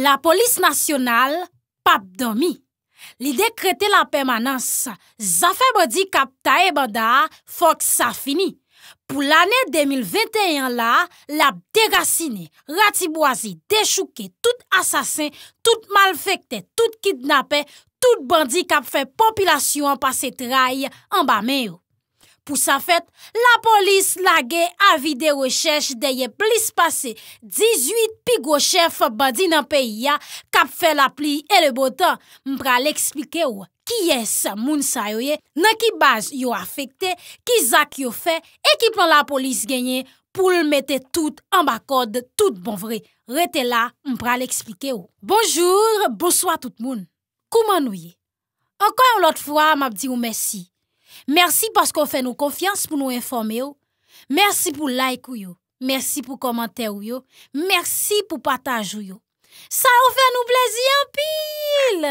La polis nasyonal, pap domi. Li dekrete la permanans, zafè bodikap tae bada, fòk sa fini. Pou l'anè 2021 la, lap derasine, ratiboazi, dechouke, tout asasin, tout malfekte, tout kidnape, tout bondikap fè popilasyon pa se traye an ba meyo. Pou sa fèt, la polis lage avide we chèche de ye plis pase. 18 pigwo chèf bandi nan peyi ya, kap fè la pli e le botan. Mpral eksplike ou, ki yes moun sa yo ye, nan ki baz yo afekte, ki zak yo fè, e ki plan la polis genye pou l mette tout an bakod tout bon vre. Rete la, mpral eksplike ou. Bonjour, bonsoit tout moun. Kouman ou ye? Ankon yon lot fwa, map di ou mersi. Mersi paskou fè nou konfians pou nou informe yo. Mersi pou like yo. Mersi pou komante yo. Mersi pou patanj yo. Sa ou fè nou plezi anpil.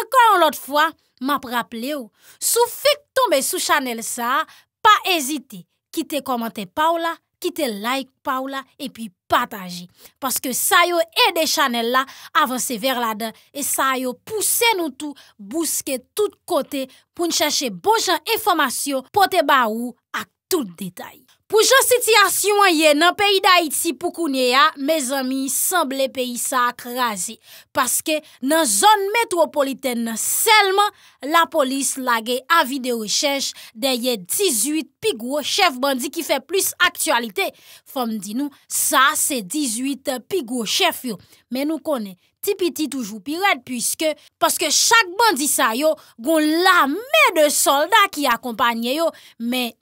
Ankon lout fwa, map raple yo. Sou fèk toume sou chanel sa, pa ezite. Ki te komante pa ou la. ki te like pa ou la e pi pataji. Paske sa yo ede chanel la avanse ver la den e sa yo puse nou tou, buske tout kote pou n'chache bonjan informasyon pou te ba ou ak. tout detay. Pou jan siti asyon an ye nan peyi da iti pou kounye ya, me zami, sanble peyi sa ak razi. Paske nan zon metropoliten nan selman, la polis lage avi de rechèj de ye 18 pigou chef bandi ki fe plis aktualite. Fom di nou, sa se 18 pigou chef yo. Men nou konen tipiti toujou pi red pwiske paske chak bandi sa yo goun la me de solda ki akompanye yo, men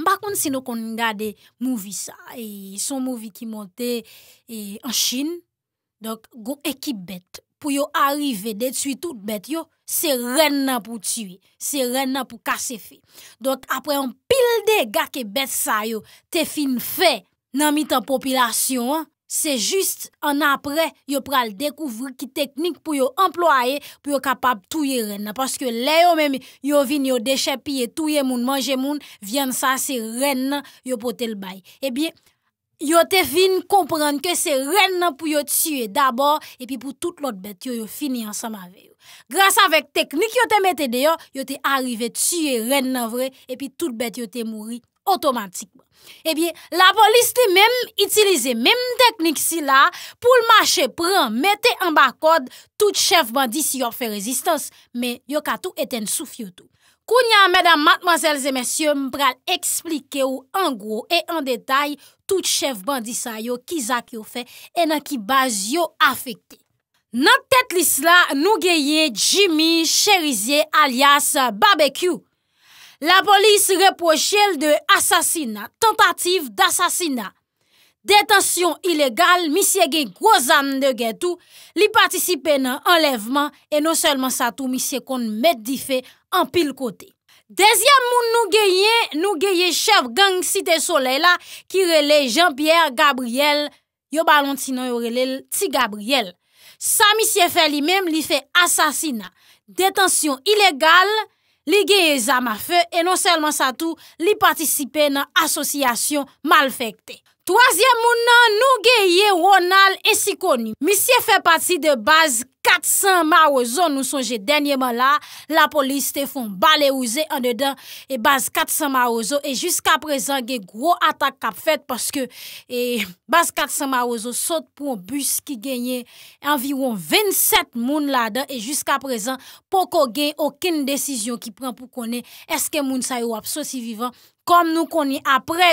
Mba kon si nou kon niga de mouvi sa. E, son mouvi ki monte en Chin. Dok, go ekip bet. Pou yo arive de twi tout bet yo, se ren nan pou twi. Se ren nan pou kase fe. Dok, apre an pil de gake bet sa yo, te fin fe nan mitan popilasyon an. Se jist an apre yo pral dekouvre ki teknik pou yo emploaye pou yo kapap touye ren nan. Paske le yo men yo vin yo deshe piye touye moun manje moun, vyan sa se ren nan yo pote l bay. E bi yo te vin komprende ke se ren nan pou yo tsyye dabor epi pou tout lot bet yo yo fini ansama veyo. Gras avèk teknik yo te mette deyo, yo te arrive tsyye ren nan vre epi tout bet yo te mouri. Otomatikman. Ebyen, la polis li menm itilize menm teknik si la pou l'mache pran mette an bakod tout chef bandi si yon fe rezistans. Men, yon katou eten souf yotou. Kou nyan, medan matmansel zemesye, mpral eksplike ou an gro e an detay tout chef bandi sa yo kizak yo fe enan ki baz yo afekte. Nan tet lis la nou geye Jimmy Cherizye alias Babekyou. la polis reproche el de asasina, tentative d'asasina. Detansyon ilegal, misye gen kwozan de gen tou, li patisipe nan enlevman, e non selman sa tou misye kon met di fe an pil kote. Dezyam moun nou geye, nou geye chev gang site sole la, ki rele Jean-Pierre Gabriel, yo balon ti nan yo rele ti Gabriel. Sa misye fe li mem, li fe asasina. Detansyon ilegal, Li geye zamafe e non selman sa tou li patisipe nan asosyasyon malfekte. Troasyem moun nan nou ge ye Ronald e si koni. Misye fe pati de baz 400 marozon nou sonje denyeman la. La polis te fon bale ouze an dedan e baz 400 marozon. E jiska prezan ge gro atak kap fet paske e baz 400 marozon sot pou an bus ki genye anviron 27 moun la dan. E jiska prezan pou ko genye okin desisyon ki pran pou koni eske moun sa yo apsosi vivan. kom nou koni apre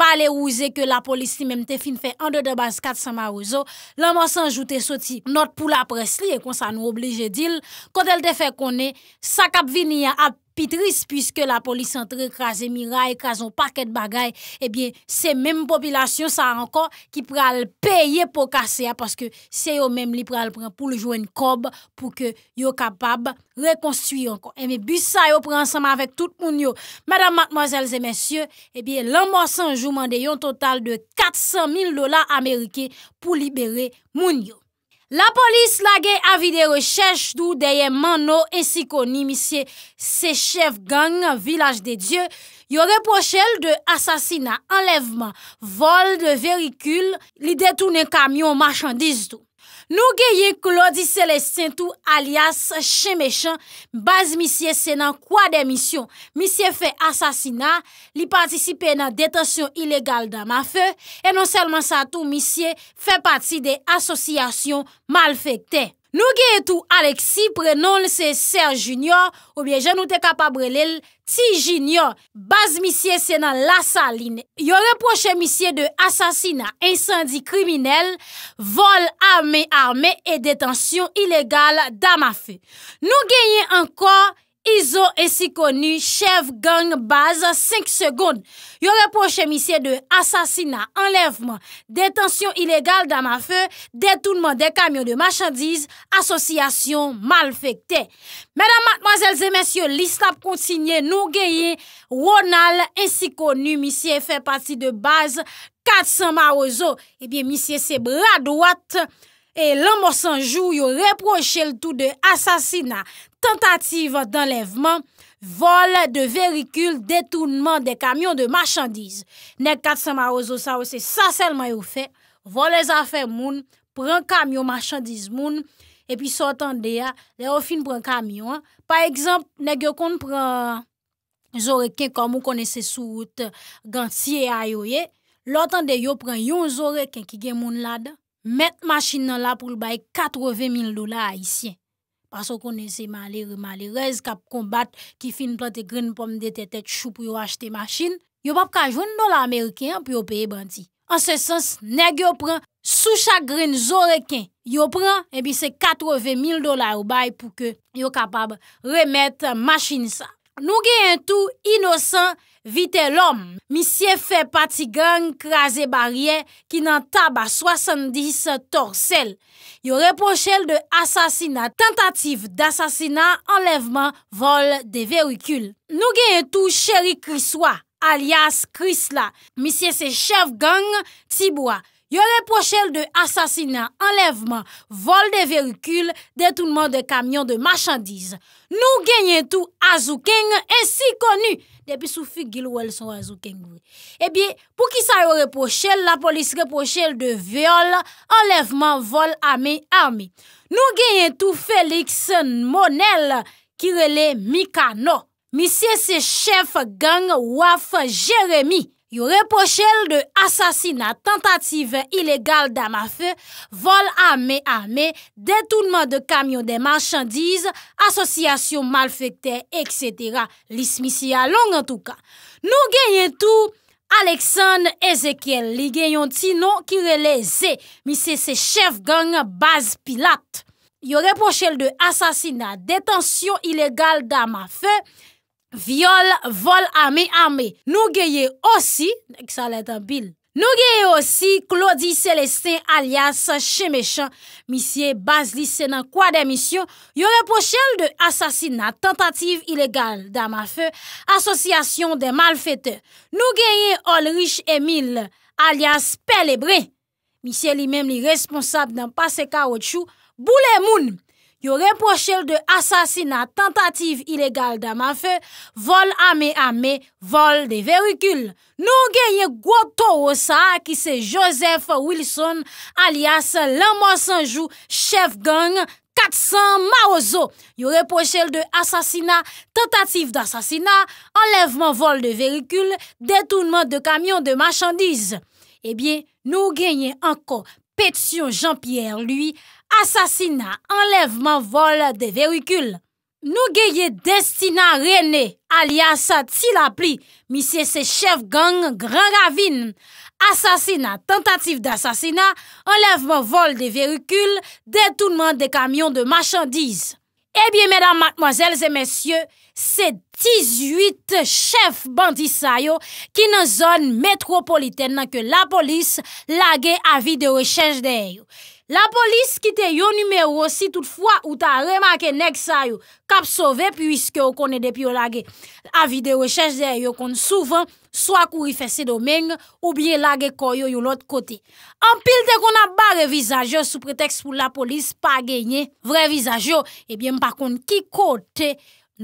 balè ouze ke la polis li memte fin fe an de debans kat sa ma ouzo, lanman sanjoute soti not pou la presli e kon sa nou oblije dil, kod el de fe koni, sa kap vinia ap Pitris, pwiske la polis antre kras emiray, kras ou paket bagay, ebyen eh se menm popilasyon sa ankon ki pral peye pou kase ya, paske se yo menm li pral pran pou ljouen kob pou ke yo kapab rekonsuyon kon. Ebyen bisay yo pran ansama avèk tout moun yo. Madame, mademoiselles et messieurs, ebyen eh l'anmorsan jou mande yon total de 400 000 dola Amerike pou libere moun yo. La polis lage avi de rechèche dou deye man nou ensiko ni misye sechev gang village de Diyo, yo reposhele de asasina, enlevman, vol de verikul, li detounen kamyon, marchandiz dou. Nou geye klo di selestintou alias Chemechan, baz misye senan kwa demisyon. Misye fe asasina, li patisipe nan detasyon ilegal dan mafe, e non selman sa tou misye fe pati de asosyasyon malfekte. Nou genye tou Alexi, prenon se Serge Junior, ou bien jen nou te kapabre lèl Tij Junior. Baz misye senan la saline. Yore proche misye de asasina, insandi kriminel, vol arme arme e detansyon ilegal damafe. Nou genye anko... Iso esikonu chev gang baz 5 segond. Yo reposhe misye de asasina, enlevman, detensyon ilegal dama fe, detounman de kamyon de machandiz, asosyasyon mal fekte. Mèdam matmazèlze, mèsyo listap kontsinyen nou geye, Ronald esikonu misye fè pati de baz 400 ma ozo. Ebyen misye se bradouat. E lan monsanjou yo reproche l tout de asasina, tentative d'enlevman, vol de verikul, detounman de kamyon de machandise. Nèk katsanma ozo sa wese, sa selman yo fe, vol les afer moun, pran kamyon machandise moun, e pi sotan de ya, de yo fin pran kamyon, pa ekzamp, nèk yo kon pran zoreke kon moun konese sou wote gantye a yo ye, lotan de yo pran yon zoreke ki gen moun ladan. Met machin nan la pou l baye 80.000 dola a isyen. Paso konese malere malerez kap kon bat ki fin plante gren pomme dete tet chou pou yo achete machin. Yo pap ka jwen do la Ameriken pou yo peye banti. An se sens neg yo pran sou chak gren zoreken. Yo pran ebi se 80.000 dola ou baye pou ke yo kapab remet machin sa. Nou gen yon tou inosan. Vite lom, misye fe pati gang kras e barye ki nan tab a 70 torsel. Yo reposhele de asasina, tentative de asasina, enleveman, vol de verikul. Nou gen yon tou chery kriswa, alias krisla, misye se chev gang tibwa. Yo repochele de asasina, enleveman, vol de verikul, detounman de kamyon, de machandise. Nou genyen tou Azoukeng, ensi konu. Depi soufik gil wèl son Azoukeng. E eh biye, pou ki sa yo repochele, la polis repochele de veol, enleveman, vol, ame, ame. Nou genyen tou Félix Monelle, kirele Mikano, misye se chef gang waf Jérémy. Yore pochel de asasina tentative ilegal dama fe, vol ame ame, detounman de kamyon de manchandize, asosyasyon malfekte, etc. Lis misi ya long an touka. Nou genyen tou, Aleksan Ezekiel, li genyon ti nou ki releze, misi se chef gang base pilat. Yore pochel de asasina detansyon ilegal dama fe, Vyol, vol, ame, ame, nou geye osi, nou geye osi Claudie Celestin alias Chemechan, misye Basli, se nan kwa demisyon, yore pochel de asasinat tentative ilegal, dama fe, asosyasyon de malfete, nou geye Olrich Emil alias Pelebre, misye li mem li responsab nan Paseka Ocho, boule mounm. Yo reproche de assassinat, tentative illégale d'armes feu, vol armé armé, vol de véhicules. Nous gagnons Goto Osa, ça Qui c'est Joseph Wilson alias sans Sanjou, chef gang 400 Maozo. Yo reproché de assassinat, tentative d'assassinat, enlèvement vol de véhicules, détournement de camions de marchandises. Eh bien, nous gagnons encore Pétion Jean-Pierre, lui, Asasina, enlèvement vol de verikul. Nou geye destina rene, alias atil apli, misye se chef gang Gran Ravine. Asasina, tentatif de asasina, enlèvement vol de verikul, detounement de kamyon eh de machandise. E bien, mèdam, mèdame, mèdame, mèdame, se 18 chef bandisayo ki nan zon metropoliten nan ke la polis lage avi de rechèj deyyo. La polis kite yo numero si toutfwa ou ta remake nek sa yo kap sove pwiske yo kone depi yo lage. Avide reches de yo kone souvan swa kou rifese domeng ou bie lage koyo yo lot kote. Anpil te kon a ba revizajo sou preteks pou la polis pa genye vre vizajo. Ebyen pa kone ki kote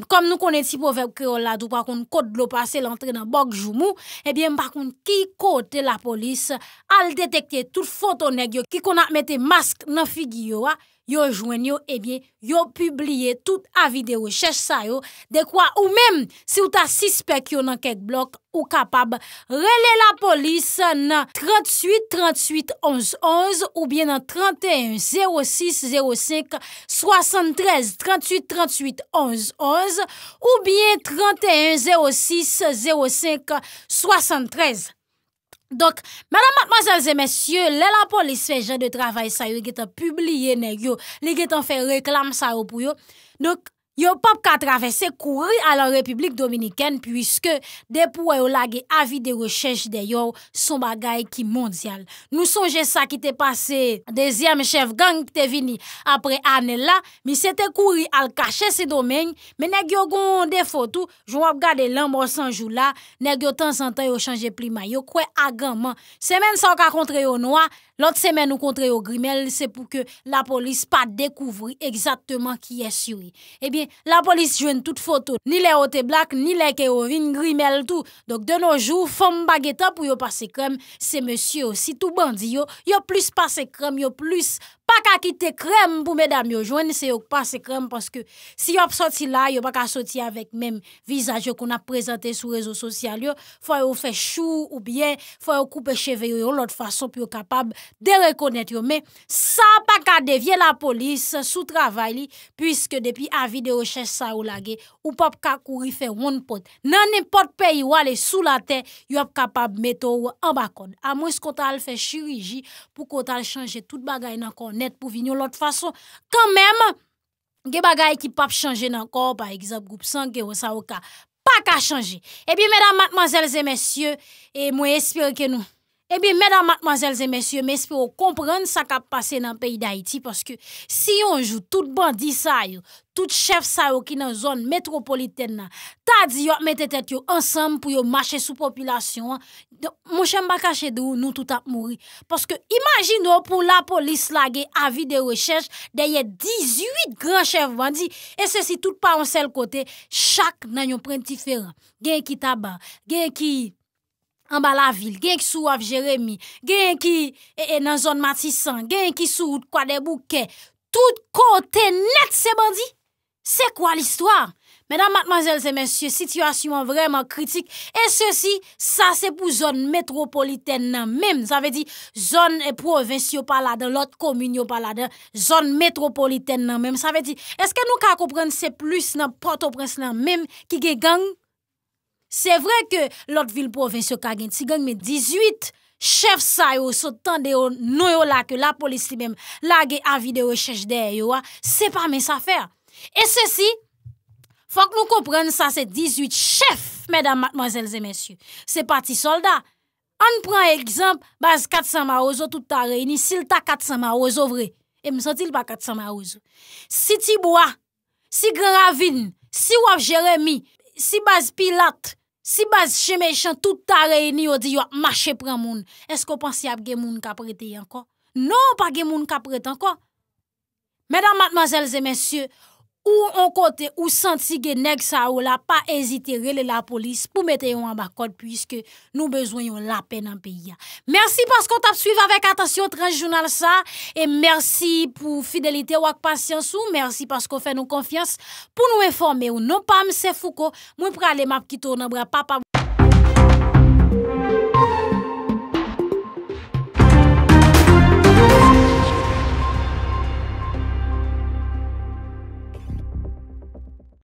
Kom nou konen si povep ki yo la do pakoun kote lo pase lantre nan bok jou mou, ebyen pakoun ki kote la polis al detekte tout fotonek yo ki kon akmete mask nan figi yo a, Yon jwen yo, ebyen, eh yon publie tout avi de yo, chèche sa yo, de kwa ou mèm se ou ta sispek yo nan kek blok ou kapab rele la polis nan 38 38 11 11 ou bien nan 31 06 05 73 38 38 11 11 ou bien 31 06 05 73. Donc, madame, mademoiselles et messieurs, lè la polis fè jè de travèl sa yo, gè tan publiye nè yo, lè gè tan fè reklam sa yo pou yo. Yo pap ka travese kouri ala Republik Dominiken pwiske dep wè yo lage avi de rechèche de yo son bagay ki mondyal. Nou sonje sa ki te pase dezyem chef gang ki te vini. Apre anè la, mi se te kouri al kache se domèny menèk yo goun de fotou joun wap gade lan mò sanjou la menèk yo tan santan yo chanje plima yo kwe aganman. Se men sa waka kontre yo noua Lant semen ou kontre yo Grimel, se pou ke la polis pa dekouvri egzatman ki es yoy. Ebyen, la polis jwen tout foto, ni le haute blak, ni le kerovin Grimel tou. Dok de noujou, fom bageta pou yo pase krem, se monsye osi tou bandi yo, yo plus pase krem, yo plus... pa ka kite krem pou mèdame yo jwen, se yo k pa se krem, paske si yo ap soti la, yo pa ka soti avèk mèm vizaj yo kon ap prezante sou rezo sosyal yo, fwa yo fè chou ou bie, fwa yo koupe cheve yo, yo lòt fwa sonp yo kapab de rekonèt yo, mè, sa pa ka devye la polis sou travay li, pwiske depi avi de roches sa ou lagè, ou pap ka kouri fè woun pot, nan nè pot peyi wale sou la ten, yo ap kapab meto wè an bakon. A mwen skotal fè shiriji pou kotal chanje tout bagay nan kon net pour venir l'autre façon. Quand même, il y a des choses qui peuvent changer encore, par exemple, groupe 5 qui ne pas qu'à changer. Eh bien, mesdames, mademoiselles et messieurs, et moi, espère que nous, Ebi, mèdam, matmazèlzè, mèsyè, mèspè ou komprende sa kap pase nan peyi d'Haïti, paske si yonjou, tout bandi sa yo, tout chef sa yo ki nan zon metropolitèd nan, ta di yo mète tèt yo ansam pou yo mache sou populasyon, mòchè mbakache de ou nou tout ap mouri. Paske imagine ou oh, pou la polis la ge avi de rechèche de ye 18 gran chef bandi, e se si tout pa yon sel kote, chak nan yon printifera, gen ki taba, gen ki... An ba la vil, gen ki sou av jeremi, gen ki nan e, e, zon matisan, gen ki sou kwa debu ke, tout kote net se bandi, se kwa l'histoire? Mèdam, matmazèl, se mèsyè, situasyon vreman kritik, e se si, sa se pou zon metropoliten nan mèm, sa ve di, zon e provinciyo pala de, lot kominyo pala de, zon metropoliten nan mèm, sa ve di, eske nou ka koupren se plus nan potoprens nan mèm ki ge gang? Se vre ke lot vil provensyo kagen, si geng me 18 chef sa yo, so tan de yo no yo la ke la polisi mem, la ge avi de yo chech de yo, se pa men sa fer. E se si, fok nou kompren sa se 18 chef, medan mademoiselles et messieurs. Se pati soldat, an pren ekzamp, baz 400 ma ozo toutare, inisil ta 400 ma ozo vre. E msantil pa 400 ma ozo. Si ti boa, si gran avin, si wav jeremi, si baz pilat, Si baz che me chan, tout ta rey ni yo di yo, ma che pren moun. Esko pansi ap gen moun kapreti anko? Non pa gen moun kapret anko. Mèdam matmazèl zè mèsyè, ou an kote ou santi genek sa ou la pa ezite rele la polis pou mette yon an bakot pwiske nou bezoyon la pen an pe ya. Mersi paskou tap suive avèk atasyon transjounal sa e mersi pou fidelite wak pasyansou, mersi paskou fè nou konfians pou nou informe ou nou pam se fouko moun prale map ki tou nan brè papam.